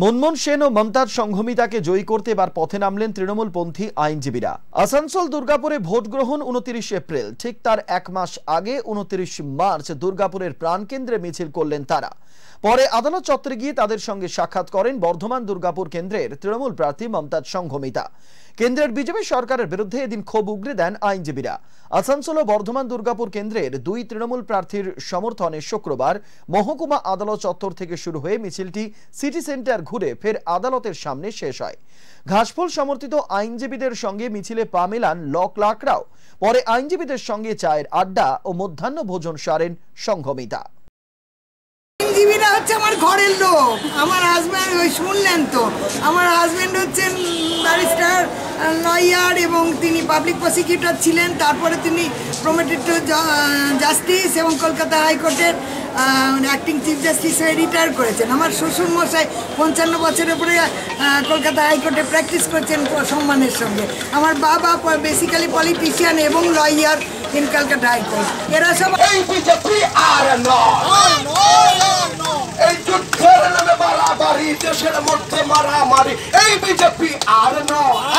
মনমোহন সেন ও মমতার সংঘমিতাকে জয়ী করতে এবার পথে নামলেন তৃণমূলপন্থী আইনজীবীরা আসানসোল দুর্গাপুরে ভোট গ্রহণ উনত্রিশ এপ্রিল ঠিক তার এক মাস আগে উনত্রিশ মার্চ দুর্গাপুরের প্রাণকেন্দ্রে মিছিল করলেন তারা পরে আদালত চত্বরে গিয়ে তাদের সঙ্গে সাক্ষাৎ করেন বর্ধমান দুর্গাপুর কেন্দ্রের তৃণমূল প্রার্থী মমতাজ সংঘমিতা কেন্দ্রের বিজেপি সরকারের বিরুদ্ধে এদিন ক্ষোভ উগরে দেন আইনজীবীরা আসানসোল ও বর্ধমান দুর্গাপুর কেন্দ্রের দুই তৃণমূল প্রার্থীর সমর্থনে শুক্রবার মহকুমা আদালত চত্বর থেকে শুরু হয়ে মিছিলটি সিটি সেন্টার ঘুরে ফের আদালতের সামনে শেষ হয় ঘাসফুল সমর্থিত আইনজীবীদের সঙ্গে মিছিলে পা মেলান লক লাকড়াও পরে আইনজীবীদের সঙ্গে চায়ের আড্ডা ও মধ্যাহ্ন ভোজন সারেন সংঘমিতা আইনজীবীরা হচ্ছে আমার ঘরের লোক আমার হাজব্যান্ড ওই শুনলেন তো আমার হাজব্যান্ড হচ্ছেন ব্যারিস্টার লয়ার এবং তিনি পাবলিক প্রসিকিউটর ছিলেন তারপরে তিনি প্রোমেটেড টু জাস্টিস এবং কলকাতা হাইকোর্টের অ্যাক্টিং চিফ জাস্টিস হয়ে রিটায়ার করেছেন আমার শ্বশুর মশাই পঞ্চান্ন বছরের উপরে কলকাতা হাইকোর্টে প্র্যাকটিস করছেন সম্মানের সঙ্গে আমার বাবা বেসিক্যালি পলিটিশিয়ান এবং লয়ার ইন কলকাতা হাইকোর্ট এরা সব আর মারামারি এই বিজেপি আর নয়